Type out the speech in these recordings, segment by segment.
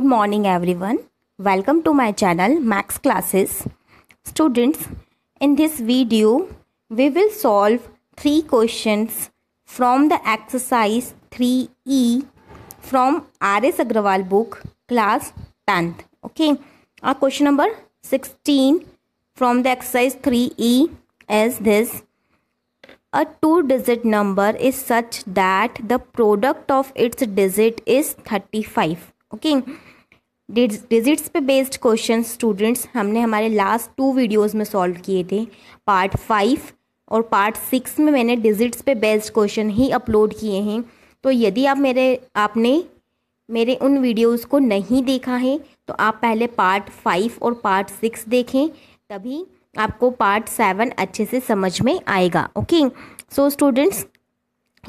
Good morning everyone. Welcome to my channel Max Classes. Students, in this video, we will solve three questions from the exercise 3E from R.S. Agrawal book class 10th. Okay. Our question number 16 from the exercise 3E is this. A two-digit number is such that the product of its digit is 35. Okay. Digits पे based question students हमने हमारे last two videos में solve किए थे part five और part six में मैंने digits पे बेस्ड क्वेश्चन ही अपलोड किए हैं तो यदि आप मेरे आपने मेरे उन वीडियोस को नहीं देखा है तो आप पहले पार्ट फाइव और पार्ट सिक्स देखें तभी आपको पार्ट सेवन अच्छे से समझ में आएगा ओके सो स्टूडेंट्स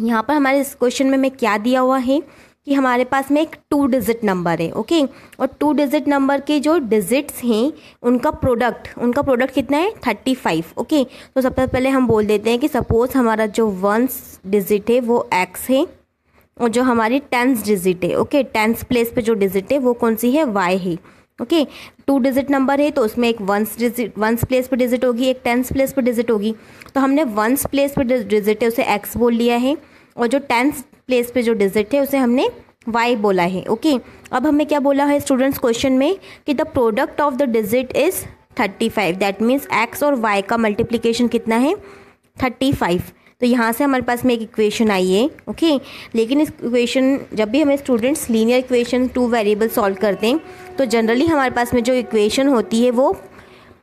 यहाँ पर हमारे इस क्वेश्चन में मैं क्या दिया हुआ है कि हमारे पास में एक टू डिजिट नंबर है ओके और टू डिजिट नंबर के जो डिजिट्स हैं उनका प्रोडक्ट उनका प्रोडक्ट कितना है थर्टी फाइव ओके तो सबसे पहले हम बोल देते हैं कि सपोज़ हमारा जो वंस डिजिट है वो एक्स है और जो हमारी टेंथ डिजिट है ओके टेंथ प्लेस पे जो डिजिट है वो कौन सी है वाई है ओके टू डिजिट नंबर है तो उसमें एक वंस डिजिट वंस प्लेस पर डिजिट होगी एक टेंस प्लेस पर डिजिट होगी तो हमने वंस प्लेस पर डिजिट है उसे एक्स बोल लिया है और जो टेंस प्लेस पे जो डिजिट है उसे हमने वाई बोला है ओके अब हमें क्या बोला है स्टूडेंट्स क्वेश्चन में कि the product of the digit is thirty five that means X और वाई का मल्टीप्लीकेशन कितना है थर्टी फाइव तो यहाँ से हमारे पास में एक इक्वेशन आई है ओके लेकिन इस इक्वेशन जब भी हमें students linear equation two variable solve करते हैं तो जनरली हमारे पास में जो इक्वेशन होती है वो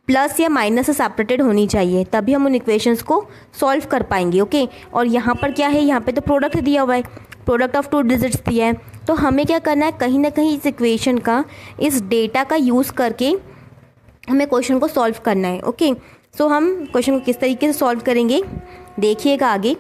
प्लस या माइनस से सेपरेटेड होनी चाहिए तभी हम उन इक्वेशंस को सॉल्व कर पाएंगे ओके और यहाँ पर क्या है यहाँ पे तो प्रोडक्ट दिया हुआ है प्रोडक्ट ऑफ टू डिजिट्स दिया है तो हमें क्या करना है कहीं ना कहीं इस इक्वेशन का इस डेटा का यूज़ करके हमें क्वेश्चन को सॉल्व करना है ओके सो so, हम क्वेश्चन को किस तरीके से सॉल्व करेंगे देखिएगा आगे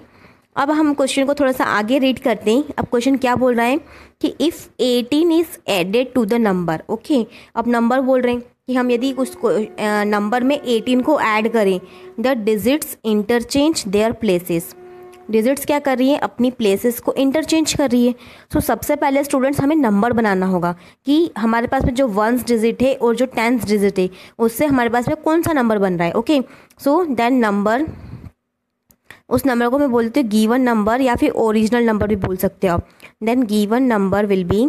अब हम क्वेश्चन को थोड़ा सा आगे रीड करते हैं अब क्वेश्चन क्या बोल रहा है कि if eighteen is added to the number okay अब नंबर बोल रहे हैं कि हम यदि उस नंबर में 18 को ऐड करें the digits interchange their places digits क्या कर रही है अपनी प्लेसेस को इंटरचेंज कर रही है सो so, सबसे पहले स्टूडेंट्स हमें नंबर बनाना होगा कि हमारे पास में जो वंस डिजिट है और जो टेंथ डिजिट है उससे हमारे पास में कौन सा नंबर बन रहा है ओके सो देन नंबर उस नंबर को मैं बोलती हूँ गीवन नंबर या फिर ओरिजिनल नंबर भी बोल सकते हो आप then given number will be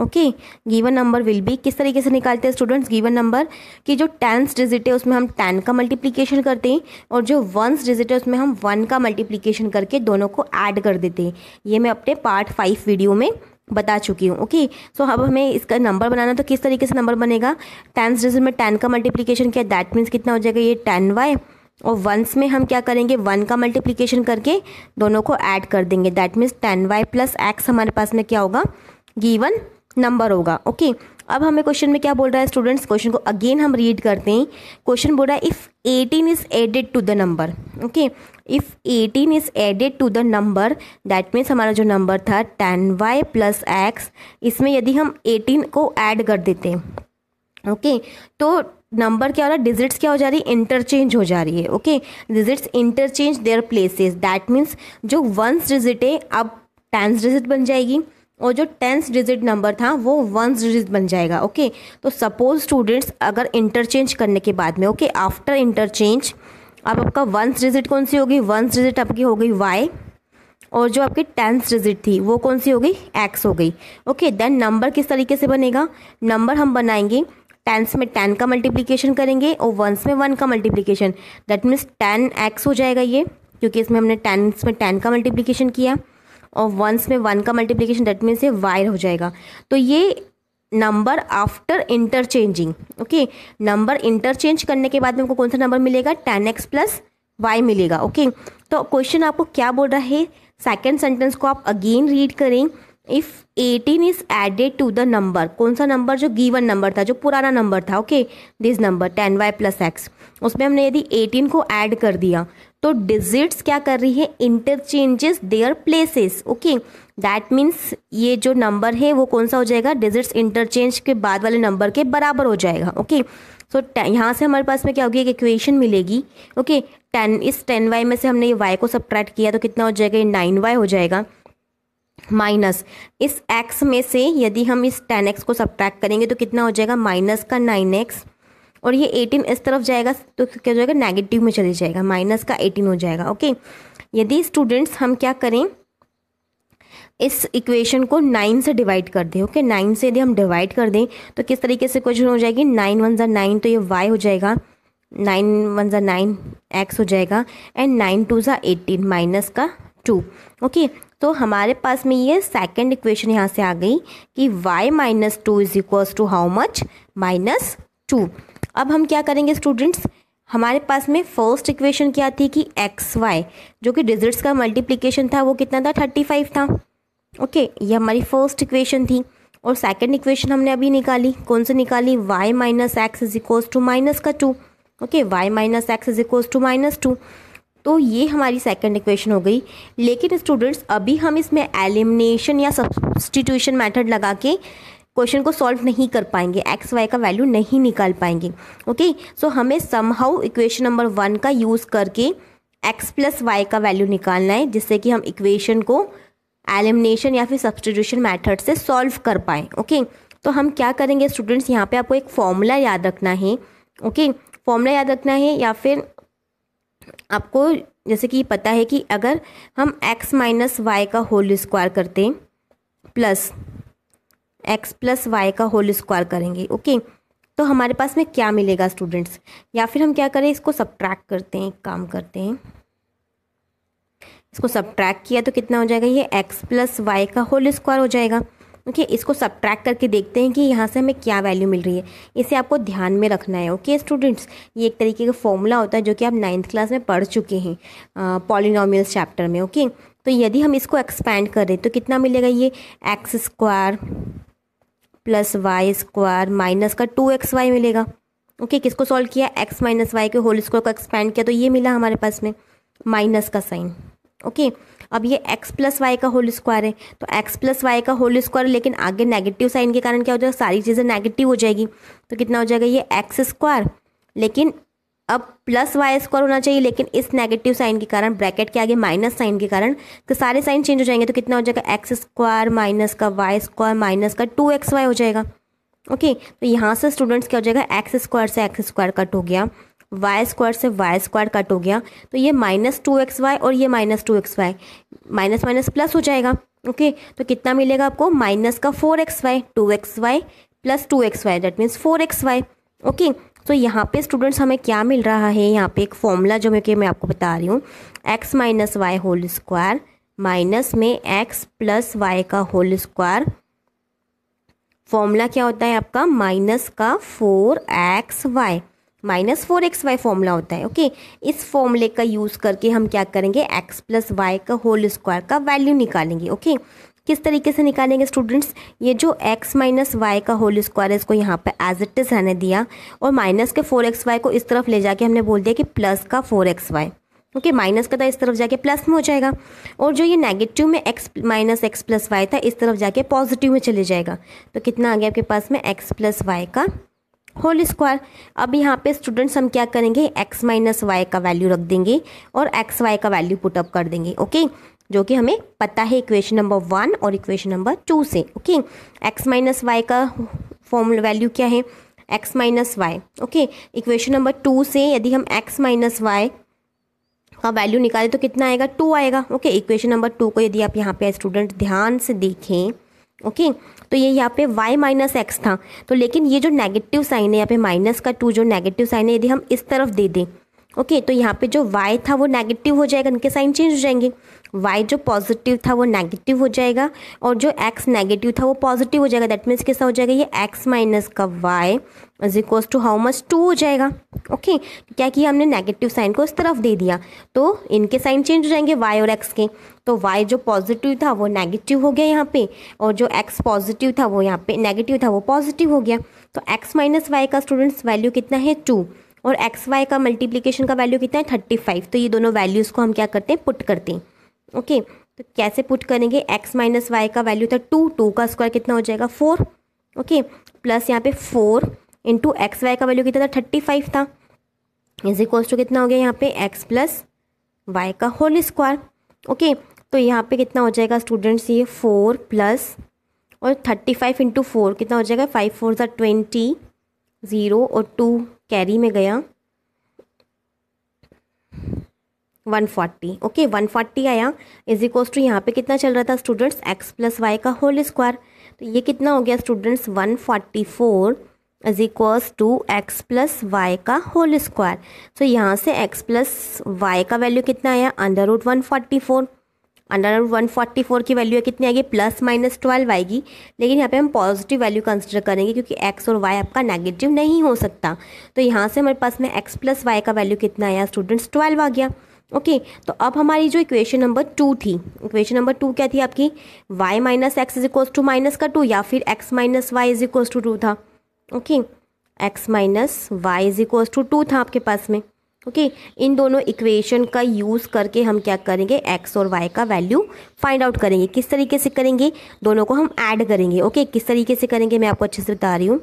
okay given number will be किस तरीके से निकालते हैं स्टूडेंट्स गिवन नंबर की जो टेंस डिजिट है उसमें हम टेन का मल्टीप्लीकेशन करते हैं और जो वंस डिजिट है उसमें हम वन का मल्टीप्लीकेशन करके दोनों को ऐड कर देते हैं ये मैं अपने पार्ट फाइव वीडियो में बता चुकी हूँ ओके सो अब हमें इसका नंबर बनाना तो किस तरीके से नंबर बनेगा टेंस डिजिट में टेन का मल्टीप्लीकेशन किया दैट मीन्स कितना हो जाएगा ये टेन वाई और वंस में हम क्या करेंगे वन का मल्टीप्लीकेशन करके दोनों को ऐड कर देंगे that means ten Y plus X हमारे पास में क्या होगा गिवन नंबर होगा ओके अब हमें क्वेश्चन में क्या बोल रहा है स्टूडेंट्स क्वेश्चन को अगेन हम रीड करते हैं क्वेश्चन बोल रहा है if eighteen is added to the number okay if eighteen is added to the number that means हमारा जो नंबर था टेन वाई प्लस एक्स इसमें यदि हम एटीन को ऐड कर देते हैं ओके okay, तो नंबर क्या हो रहा है डिजिट्स क्या हो जा रही है इंटरचेंज हो जा रही है okay digits interchange their places that means जो वंस डिजिट है अब टेंस डिजिट बन जाएगी और जो टेंथ डिजिट नंबर था वो वंस डिजिट बन जाएगा ओके तो सपोज स्टूडेंट्स अगर इंटरचेंज करने के बाद में ओके आफ्टर इंटरचेंज अब आपका वंस डिजिट कौन सी होगी वंस डिजिट आपकी हो गई वाई और जो आपकी टेंथ डिजिट थी वो कौन सी हो गई एक्स हो गई ओके देन नंबर किस तरीके से बनेगा नंबर हम बनाएंगे टेंस में टेन का मल्टीप्लीकेशन करेंगे और वंस में वन का multiplication that means ten X हो जाएगा ये क्योंकि इसमें हमने टेंस में टेन का मल्टीप्लीकेशन किया और वंस में वन का मल्टीप्लीकेशन डेट मीन ये वायर हो जाएगा तो ये number after interchanging okay number interchange करने के बाद में हमको कौन सा नंबर मिलेगा टेन एक्स प्लस वाई मिलेगा ओके okay? तो क्वेश्चन आपको क्या बोल रहा है सेकेंड सेंटेंस को आप अगेन रीड करें if eighteen is added to the number कौन सा नंबर जो गिवन नंबर था जो पुराना नंबर था okay this number ten Y plus x उसमें हमने यदि एटीन को ऐड कर दिया तो डिजिट्स क्या कर रही है interchanges their places okay that means ये जो नंबर है वो कौन सा हो जाएगा डिजिट्स इंटरचेंज के बाद वाले नंबर के बराबर हो जाएगा ओके सो so, यहाँ से हमारे पास में क्या होगी एक इक्वेशन मिलेगी ओके टेन इस टेन वाई में से हमने ये वाई को सब्ट्रैक्ट किया तो कितना हो जाएगा ये नाइन वाई हो जाएगा माइनस इस एक्स में से यदि हम इस टेन एक्स को सब्ट्रैक्ट करेंगे तो कितना हो जाएगा माइनस का नाइन एक्स और ये एटीन इस तरफ जाएगा तो क्या हो जाएगा नेगेटिव में चले जाएगा माइनस का एटीन हो जाएगा ओके यदि स्टूडेंट्स हम क्या करें इस इक्वेशन को नाइन से डिवाइड कर दें ओके नाइन से यदि हम डिवाइड कर दें तो किस तरीके से क्वेश्चन हो जाएगी नाइन वन जर नाइन तो ये वाई हो जाएगा नाइन वन जर नाइन एक्स हो जाएगा एंड नाइन टू ज़ा एटीन माइनस का टू ओके तो हमारे पास में ये सेकंड इक्वेशन यहाँ से आ गई कि y minus two is equals to how much minus two अब हम क्या करेंगे स्टूडेंट्स हमारे पास में फर्स्ट इक्वेशन क्या थी कि एक्स वाई जो कि डिजिट्स का मल्टीप्लीकेशन था वो कितना था थर्टी फाइव था ओके okay, ये हमारी फर्स्ट इक्वेशन थी और सेकंड इक्वेशन हमने अभी निकाली कौन से निकाली y minus x is equals to minus का two okay y minus x is equals to minus two तो ये हमारी सेकंड इक्वेशन हो गई लेकिन स्टूडेंट्स अभी हम इसमें एलिमिनेशन या सब्सटीट्यूशन मेथड लगा के क्वेश्चन को सॉल्व नहीं कर पाएंगे एक्स वाई का वैल्यू नहीं निकाल पाएंगे ओके सो so, हमें समहाउ इक्वेशन नंबर वन का यूज़ करके एक्स प्लस वाई का वैल्यू निकालना है जिससे कि हम इक्वेशन को एलिमिनेशन या फिर सब्सटीट्यूशन मैथड से सॉल्व कर पाएँ ओके okay? तो हम क्या करेंगे स्टूडेंट्स यहाँ पर आपको एक फॉर्मूला याद रखना है ओके okay? फॉर्मूला याद रखना है या फिर आपको जैसे कि पता है कि अगर हम x माइनस वाई का होल स्क्वायर करते हैं प्लस x प्लस वाई का होल स्क्वायर करेंगे ओके तो हमारे पास में क्या मिलेगा स्टूडेंट्स या फिर हम क्या करें इसको सब्ट्रैक्ट करते हैं काम करते हैं इसको सब्ट्रैक्ट किया तो कितना हो जाएगा ये x प्लस वाई का होल स्क्वायर हो जाएगा ओके okay, इसको सब्ट्रैक्ट करके देखते हैं कि यहाँ से हमें क्या वैल्यू मिल रही है इसे आपको ध्यान में रखना है ओके okay, स्टूडेंट्स ये एक तरीके का फॉर्मूला होता है जो कि आप नाइन्थ क्लास में पढ़ चुके हैं पॉलिनॉमियल्स चैप्टर में ओके okay? तो यदि हम इसको एक्सपैंड करें तो कितना मिलेगा ये x square plus y square minus का टू एक्स वाई मिलेगा ओके किसको सॉल्व किया एक्स माइनस वाई के होल स्क्वायर को एक्सपैंड किया तो ये मिला हमारे पास में माइनस का साइन ओके okay? अब ये एक्स प्लस वाई का होल स्क्वायर है तो एक्स प्लस वाई का होल स्क्वायर लेकिन आगे नेगेटिव साइन के कारण क्या हो जाएगा सारी चीज़ें नेगेटिव हो जाएगी तो कितना हो जाएगा ये एक्स स्क्वायर लेकिन अब प्लस वाई स्क्वायर होना चाहिए लेकिन इस नेगेटिव साइन के कारण ब्रैकेट के आगे माइनस साइन के कारण तो सारे साइन चेंज हो जाएंगे तो कितना हो जाएगा एक्स स्क्वायर माइनस का वाई स्क्वायर माइनस का टू एक्स वाई हो जाएगा ओके तो यहाँ से स्टूडेंट्स क्या हो जाएगा एक्स स्क्वायर से एक्स स्क्वायर कट हो गया वाई स्क्वायर से वाई स्क्वायर कट हो गया तो ये माइनस टू एक्स वाई और ये minus two x y minus minus plus हो जाएगा ओके okay, तो कितना मिलेगा आपको माइनस का four x y two x y plus two x y that means four x y okay तो यहाँ पे स्टूडेंट्स हमें क्या मिल रहा है यहाँ पे एक फॉर्मूला जो मैं कि मैं आपको बता रही हूँ x minus y whole square minus में एक्स प्लस वाई का होल स्क्वायर फॉर्मूला क्या होता है आपका माइनस का four x y minus four x y formula होता है ओके इस फॉर्मूले का यूज़ करके हम क्या करेंगे एक्स प्लस वाई का होल स्क्वायर का वैल्यू निकालेंगे ओके किस तरीके से निकालेंगे स्टूडेंट्स ये जो x माइनस वाई का होल स्क्वायर है इसको यहाँ पे एज इट इज़ रहने दिया और माइनस के फोर एक्स वाई को इस तरफ ले जाके हमने बोल दिया कि प्लस का four x y okay minus का था तो इस तरफ जाके प्लस में हो जाएगा और जो ये नेगेटिव में x minus x plus y था इस तरफ जाके पॉजिटिव में चले जाएगा तो कितना आ गया आपके पास में एक्स प्लस वाई का होल स्क्वायर अब यहाँ पे स्टूडेंट्स हम क्या करेंगे एक्स माइनस वाई का वैल्यू रख देंगे और एक्स वाई का वैल्यू पुटअप कर देंगे ओके जो कि हमें पता है इक्वेशन नंबर वन और इक्वेशन नंबर टू से ओके एक्स माइनस वाई का फॉर्मूल वैल्यू क्या है x minus y okay equation number two से यदि हम एक्स माइनस वाई का वैल्यू निकालें तो कितना आएगा टू आएगा ओके इक्वेशन नंबर टू को यदि आप यहाँ पे स्टूडेंट ध्यान से देखें ओके तो ये यहाँ पे y माइनस एक्स था तो लेकिन ये जो नेगेटिव साइन है यहाँ पे माइनस का टू जो नेगेटिव साइन है यदि हम इस तरफ दे दें ओके तो यहाँ पे जो y था वो नेगेटिव हो जाएगा उनके साइन चेंज हो जाएंगे वाई जो पॉजिटिव था वो नेगेटिव हो जाएगा और जो एक्स नेगेटिव था वो पॉजिटिव हो जाएगा दैट मीन्स कैसा हो जाएगा ये एक्स माइनस का y is equals to how much two हो जाएगा ओके okay. तो क्या किया हमने नेगेटिव साइन को इस तरफ दे दिया तो इनके साइन चेंज हो जाएंगे वाई और एक्स के तो वाई जो पॉजिटिव था वो नेगेटिव हो गया यहाँ पे और जो एक्स पॉजिटिव था वो यहाँ पे नेगेटिव था वो पॉजिटिव हो गया तो एक्स माइनस वाई का स्टूडेंट्स वैल्यू कितना है टू और एक्स वाई का मल्टीप्लीकेशन का वैल्यू कितना है थर्टी फाइव तो ये दोनों वैल्यूज़ को हम क्या करते हैं पुट करते हैं ओके तो कैसे पुट करेंगे एक्स माइनस वाई का वैल्यू था टू टू का स्क्वायर कितना हो जाएगा फोर ओके प्लस यहाँ पे फोर इंटू एक्स वाई का वैल्यू कितना था थर्टी फाइव था इज इक्वल्स टू कितना हो गया यहाँ पे एक्स प्लस वाई का होल स्क्वायर ओके तो यहाँ पे कितना हो जाएगा स्टूडेंट्स ये फोर प्लस और थर्टी फाइव इंटू फोर कितना हो जाएगा फाइव फोर था ट्वेंटी ज़ीरो और टू कैरी में गया one forty okay one forty आया इज इक्वल्स टू यहाँ पे कितना चल रहा था स्टूडेंट्स एक्स प्लस वाई का होल स्क्वायर तो ये कितना हो गया students one forty four is equals to x plus y का होल स्क्वायर सो यहाँ से एक्स प्लस वाई का वैल्यू कितना आया under root one forty four under root one forty four की वैल्यू कितनी आएगी प्लस माइनस ट्वेल्व आएगी लेकिन यहाँ पे हम पॉजिटिव वैल्यू कंसिडर करेंगे क्योंकि एक्स और वाई आपका नेगेटिव नहीं हो सकता तो यहाँ से हमारे पास में एक्स प्लस वाई का वैल्यू कितना आया स्टूडेंट्स ट्वेल्व आ गया ओके okay, तो अब हमारी जो इक्वेशन नंबर टू थी इक्वेशन नंबर टू क्या थी आपकी y minus x is equals to minus का टू या फिर x minus y is equals to two two okay x minus y is equals to two two आपके पास में ओके okay, इन दोनों इक्वेशन का यूज़ करके हम क्या करेंगे x और y का वैल्यू फाइंड आउट करेंगे किस तरीके से करेंगे दोनों को हम ऐड करेंगे ओके okay, किस तरीके से करेंगे मैं आपको अच्छे से बता रही हूँ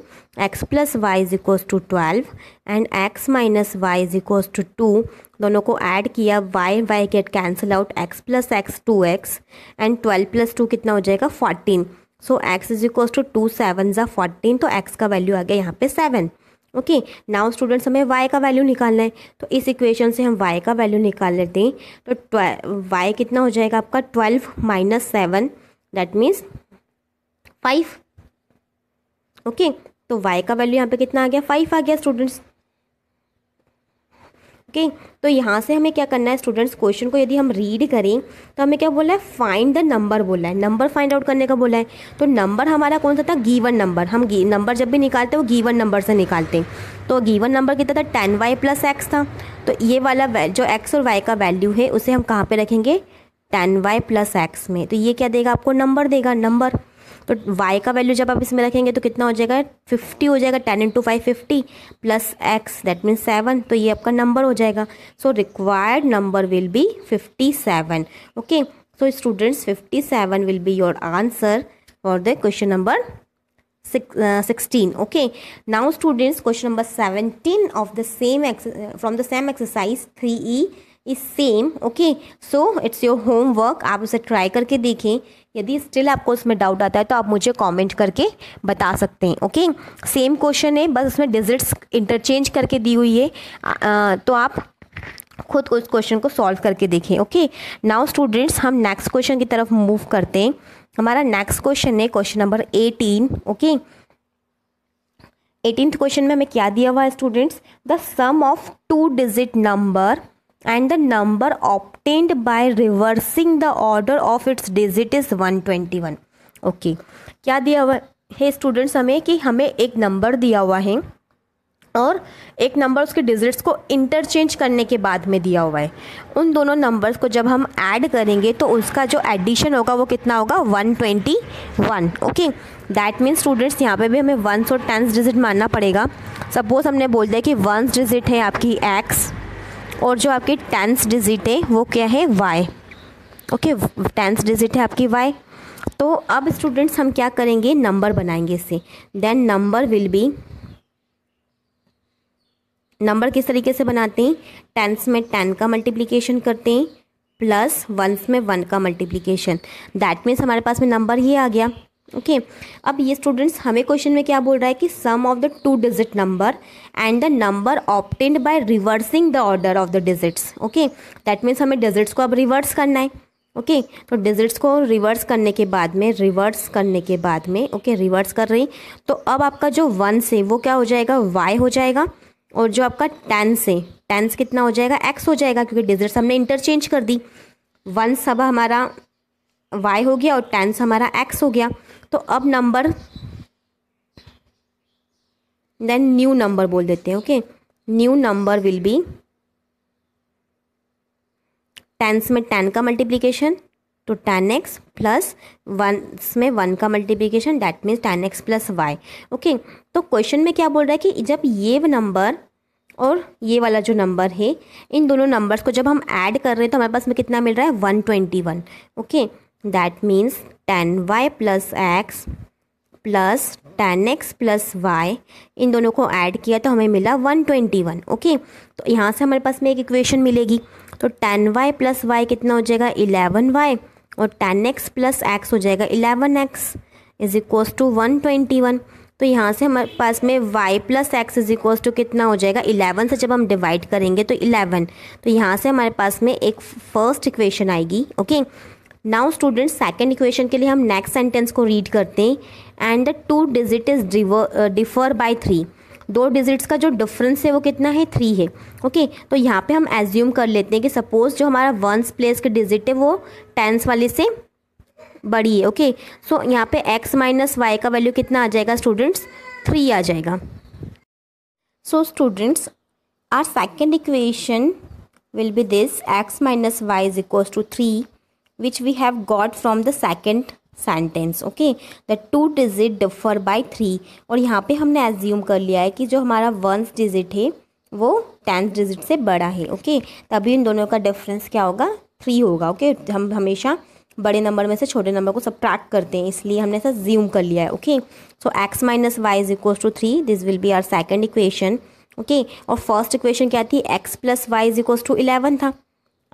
x plus y is equals to twelve and x minus y is equals to two two को ऐड किया y y get cancel out x plus x two x and twelve plus two कितना हो जाएगा fourteen so x is equal two two seven ज़ा fourteen तो x का value आ गया यहाँ पे सेवन ओके नाउ स्टूडेंट्स हमें y का वैल्यू निकालना है तो इस इक्वेशन से हम y का वैल्यू निकाल लेते हैं तो y कितना हो जाएगा आपका twelve minus seven that means five okay तो y का वैल्यू यहाँ पे कितना आ गया फाइव आ गया स्टूडेंट्स ओके तो यहाँ से हमें क्या करना है स्टूडेंट्स क्वेश्चन को यदि हम रीड करें तो हमें क्या बोला है फाइंड द नंबर बोला है नंबर फाइंड आउट करने का बोला है तो नंबर हमारा कौन सा था गीवन नंबर हम नंबर जब भी निकालते हैं वो गीवन नंबर से निकालते हैं तो गीवन नंबर कितना था टेन वाई प्लस एक्स था तो ये वाला जो एक्स और वाई का वैल्यू है उसे हम कहाँ पर रखेंगे टेन वाई प्लस एक्स में तो ये क्या देगा आपको नंबर देगा नंबर तो y का वैल्यू जब आप इसमें रखेंगे तो कितना हो जाएगा 50 हो जाएगा ten into five fifty plus x that means seven तो ये आपका नंबर हो जाएगा so required number will be fifty seven okay so students fifty seven will be your answer for the question number sixteen okay now students question number seventeen of the same x from the same exercise three e is same okay so it's your homework आप उसे try करके देखें यदि still आपको उसमें doubt आता है तो आप मुझे कमेंट करके बता सकते हैं ओके सेम क्वेश्चन है बस उसमें डिजिट्स इंटरचेंज करके दी हुई है आ, तो आप खुद उस क्वेश्चन को सॉल्व करके देखें ओके नाउ स्टूडेंट्स हम नेक्स्ट क्वेश्चन की तरफ मूव करते हैं हमारा नेक्स्ट क्वेश्चन है question number eighteen okay eighteen question में हमें क्या दिया हुआ है students the sum of two digit number and the number obtained by reversing the order of its digit is 121 okay okay. क्या दिया हुआ है स्टूडेंट्स हमें कि हमें एक नंबर दिया हुआ है और एक नंबर उसके डिजिट्स को इंटरचेंज करने के बाद में दिया हुआ है उन दोनों नंबर्स को जब हम ऐड करेंगे तो उसका जो एडिशन होगा वो कितना होगा 121 ओके दैट मीन्स स्टूडेंट्स यहाँ पे भी हमें वंस और टेंस डिजिट मानना पड़ेगा सपोज़ हमने बोल दिया कि वंस डिजिट है आपकी एक्स और जो आपकी टेंस डिजिट है वो क्या है वाई ओके टेंस डिजिट है आपकी वाई तो अब स्टूडेंट्स हम क्या करेंगे नंबर बनाएंगे इससे then number will be number किस तरीके से बनाते हैं टेंस में टेन का मल्टीप्लीकेशन करते हैं प्लस वंस में वन का मल्टीप्लीकेशन दैट मीन्स हमारे पास में नंबर ये आ गया ओके okay. अब ये स्टूडेंट्स हमें क्वेश्चन में क्या बोल रहा है कि sum of the two digit number and the number obtained by reversing the order of the digits okay that means हमें डिजिट्स को अब रिवर्स करना है ओके okay, तो डिजिट्स को रिवर्स करने के बाद में रिवर्स करने के बाद में ओके okay, रिवर्स कर रही तो अब आपका जो वन से वो क्या हो जाएगा वाई हो जाएगा और जो आपका टेन से टेंस कितना हो जाएगा एक्स हो जाएगा क्योंकि डिजिट्स हमने इंटरचेंज कर दी वन सब हमारा वाई हो गया और टेंस हमारा एक्स हो गया तो अब नंबर देन न्यू नंबर बोल देते हैं okay new number will be tens में टेन का मल्टीप्लीकेशन तो टेन एक्स प्लस वन में वन का multiplication that means ten x plus y okay तो क्वेश्चन में क्या बोल रहा है कि जब ये नंबर और ये वाला जो नंबर है इन दोनों नंबर्स को जब हम ऐड कर रहे हैं तो हमारे पास में कितना मिल रहा है one twenty one okay that means y plus x plus ten x plus y इन दोनों को ऐड किया तो हमें मिला वन ट्वेंटी वन ओके तो यहाँ से हमारे पास में एक इक्वेशन मिलेगी तो टेन वाई प्लस वाई कितना हो जाएगा इलेवन वाई और टेन एक्स प्लस एक्स हो जाएगा eleven x is equals to one twenty one तो यहाँ से हमारे पास में y plus x is equals to कितना हो जाएगा 11 से जब हम डिवाइड करेंगे तो 11 तो यहाँ से हमारे पास में एक फर्स्ट इक्वेशन आएगी okay okay? Now student second equation के लिए हम नेक्स्ट सेंटेंस को रीड करते हैं and the two digit is differ by three दो डिजिट्स का जो डिफरेंस है वो कितना है थ्री है ओके okay, तो यहाँ पे हम एज्यूम कर लेते हैं कि सपोज जो हमारा वंस प्लेस के डिजिट है वो टेंस वाले से बड़ी है ओके okay? सो so, यहाँ पे एक्स माइनस वाई का वैल्यू कितना आ जाएगा स्टूडेंट्स थ्री आ जाएगा so students our second equation will be this x minus y is equals to three which we have got from the second sentence okay the two digit differ by three और यहाँ पे हमने assume कर लिया है कि जो हमारा वंस डिजिट है वो टेंथ डिजिट से बड़ा है ओके okay? तभी इन दोनों का डिफरेंस क्या होगा थ्री होगा ओके okay? हम हमेशा बड़े नंबर में से छोटे नंबर को सब्ट्रैक्ट करते हैं इसलिए हमने ऐसा ज्यूम कर लिया है okay so x minus y is equal to three this will be our second equation okay और फर्स्ट इक्वेशन क्या थी x plus y is equal to eleven था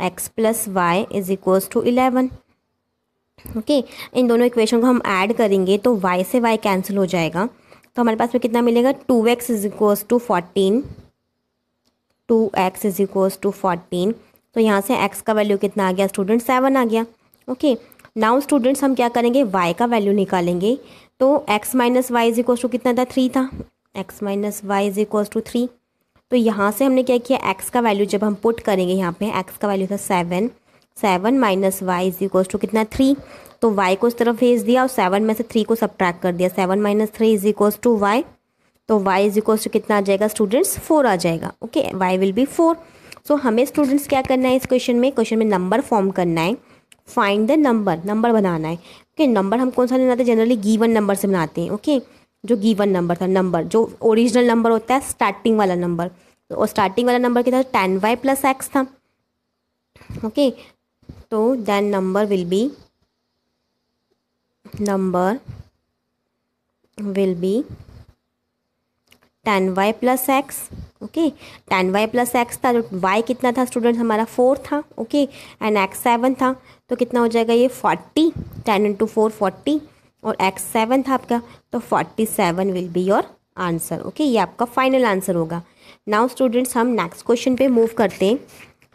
x plus y is equals to eleven okay इन दोनों equation को हम add करेंगे तो y से y कैंसिल हो जाएगा तो हमारे पास में कितना मिलेगा two x is equals to fourteen two x is equals to fourteen तो यहाँ से x का वैल्यू कितना आ गया स्टूडेंट सेवन आ गया ओके नाउ स्टूडेंट्स हम क्या करेंगे y का वैल्यू निकालेंगे तो x minus y is equals to कितना था थ्री था x minus y is equals to three तो यहाँ से हमने क्या किया एक्स का वैल्यू जब हम पुट करेंगे यहाँ पे एक्स का वैल्यू था seven seven minus y is equal to कितना थ्री तो वाई को इस तरफ भेज दिया और सेवन में से थ्री को सब्ट्रैक्ट कर दिया seven minus three is equal to y तो वाई इज इक्वल टू कितना आ जाएगा स्टूडेंट्स फोर आ जाएगा okay y will be four so हमें स्टूडेंट्स क्या करना है इस क्वेश्चन में क्वेश्चन में नंबर फॉर्म करना है फाइंड द नंबर नंबर बनाना है ओके okay, नंबर हम कौन सा बनाते हैं जनरली गीवन नंबर से बनाते हैं ओके okay? जो गीवन नंबर था नंबर जो ओरिजिनल नंबर होता है स्टार्टिंग वाला नंबर और तो स्टार्टिंग वाला नंबर कितना टेन वाई प्लस एक्स था ओके तो then number will be number will be ten Y plus x okay ten Y plus x था जो वाई कितना था स्टूडेंट हमारा फोर था ओके एंड एक्स सेवन था तो कितना हो जाएगा ये forty ten into four forty और एक्स सेवन था आपका तो forty seven will be your answer okay ये आपका फाइनल आंसर होगा नाउ स्टूडेंट्स हम नेक्स्ट क्वेश्चन पे मूव करते हैं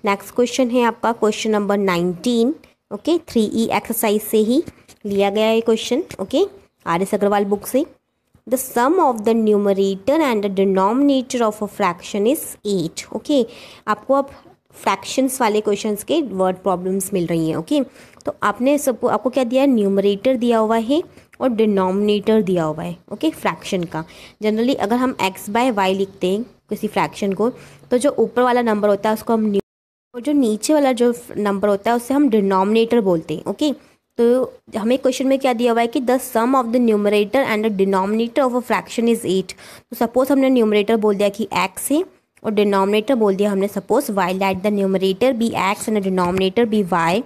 नेक्स्ट क्वेश्चन है आपका question number nineteen okay three E exercise से ही लिया गया है question okay R S Agarwal book से the sum of the numerator and the denominator of a fraction is eight okay आपको अब फ्रैक्शंस वाले क्वेश्चंस के वर्ड प्रॉब्लम्स मिल रही हैं ओके okay? तो आपने सबको आपको क्या दिया है न्यूमरेटर दिया हुआ है और डिनोमिनेटर दिया हुआ है ओके okay? फ्रैक्शन का जनरली अगर हम एक्स बाय वाई लिखते हैं किसी फ्रैक्शन को तो जो ऊपर वाला नंबर होता है उसको हम और जो नीचे वाला जो नंबर होता है उससे हम डिनोमिनेटर बोलते हैं ओके तो हमें क्वेश्चन में क्या दिया हुआ है कि the sum of the numerator and the denominator of a fraction is eight तो सपोज़ हमने न्यूमरेटर बोल दिया कि एक्स है और डिनोमिनेटर बोल दिया हमने suppose y let the numerator be x and denominator be y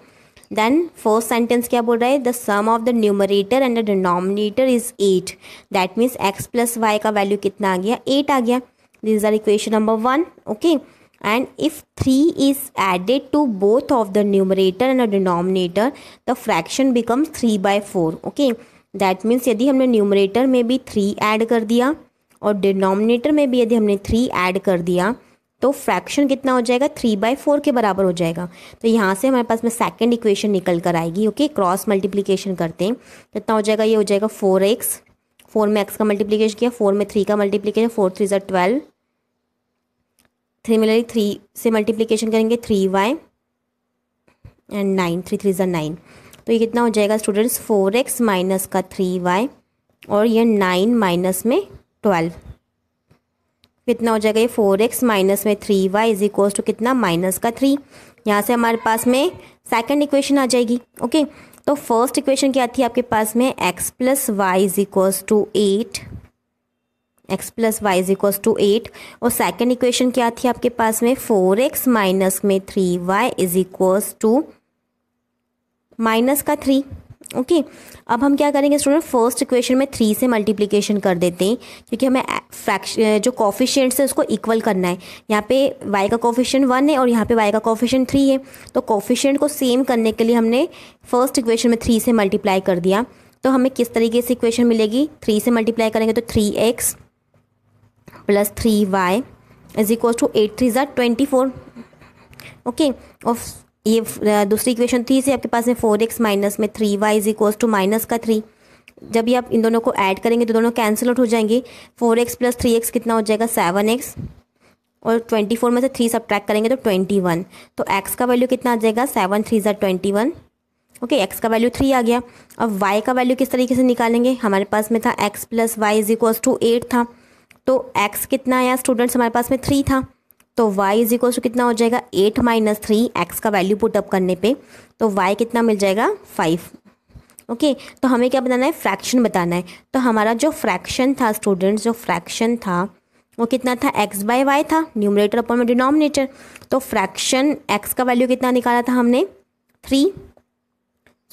then first sentence क्या बोल रहा है the sum of the numerator and the denominator is eight that means x plus y का वैल्यू कितना आ गया एट आ गया these are equation number 1 okay and if 3 is added to both of the numerator and the denominator the fraction becomes 3 by 4 okay that means यदि हमने numerator में भी three add कर दिया और डिनोमिनेटर में भी यदि हमने थ्री एड कर दिया तो फ्रैक्शन कितना हो जाएगा थ्री बाय फोर के बराबर हो जाएगा तो यहाँ से हमारे पास में सेकंड इक्वेशन निकल कर आएगी ओके क्रॉस मल्टीप्लिकेशन करते हैं कितना हो जाएगा ये हो जाएगा फोर एक्स फोर में एक्स का मल्टीप्लिकेशन किया फोर में थ्री का मल्टीप्लिकेशन फोर थ्री ज़ा ट्वेल्व सिमिलरली थ्री से मल्टीप्लीकेशन करेंगे three y and nine three three जन नाइन तो ये कितना हो जाएगा स्टूडेंट्स फोर एक्स माइनस का थ्री वाई और ये नाइन माइनस में ट्वेल्व कितना हो जाएगा ये फोर एक्स माइनस में three y is equals to कितना माइनस का थ्री यहाँ से हमारे पास में सेकेंड इक्वेशन आ जाएगी ओके तो फर्स्ट इक्वेशन क्या थी आपके पास में x plus y is equals to eight x plus y is equal to eight और सेकेंड इक्वेशन क्या थी आपके पास में फोर एक्स माइनस में three y is equals to minus का थ्री ओके okay. अब हम क्या करेंगे स्टूडेंट फर्स्ट इक्वेशन में थ्री से मल्टीप्लीकेशन कर देते हैं क्योंकि हमें फ्रैक्शन जो कॉफिशियंट्स है उसको इक्वल करना है यहाँ पे वाई का कॉफिशियंट वन है और यहाँ पे वाई का कॉफिशियंट थ्री है तो कॉफिशियंट को सेम करने के लिए हमने फर्स्ट इक्वेशन में थ्री से मल्टीप्लाई कर दिया तो हमें किस तरीके से इक्वेशन मिलेगी थ्री से मल्टीप्लाई करेंगे तो three x three y is equal to eight three ज़ार ट्वेंटी फोर ओके और ये दूसरी इक्वेशन थी से आपके पास में फोर एक्स माइनस में three y is equal to minus का थ्री जब ये आप इन दोनों को ऐड करेंगे तो दोनों कैंसिल आउट हो जाएंगे four x plus three x कितना हो जाएगा सेवन एक्स और ट्वेंटी फोर में से थ्री सब करेंगे तो ट्वेंटी वन तो एक्स का वैल्यू कितना आ जाएगा सेवन थ्री ज़ार ट्वेंटी वन ओके एक्स का वैल्यू थ्री आ गया अब वाई का वैल्यू किस तरीके से निकालेंगे हमारे पास में था x plus y is equal to eight था तो एक्स कितना आया स्टूडेंट्स हमारे पास में थ्री था तो वाई इज इक्वल टू कितना हो जाएगा एट माइनस थ्री एक्स का वैल्यू पुटअप करने पे तो वाई कितना मिल जाएगा फाइव ओके okay, तो हमें क्या बताना है फ्रैक्शन बताना है तो हमारा जो फ्रैक्शन था स्टूडेंट्स जो फ्रैक्शन था वो कितना था एक्स बाय वाई था न्यूमरेटर अपॉन में डिनोमिनेटर तो फ्रैक्शन एक्स का वैल्यू कितना निकाला था हमने three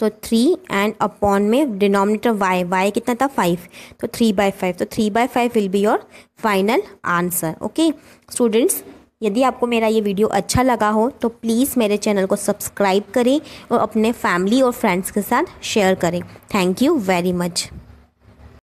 so three and upon में डिनोमिनेटर वाई वाई कितना था फाइव तो थ्री बाय फाइव तो three by five will be your final answer okay students यदि आपको मेरा ये वीडियो अच्छा लगा हो तो प्लीज़ मेरे चैनल को सब्सक्राइब करें और अपने फैमिली और फ्रेंड्स के साथ शेयर करें थैंक यू वेरी मच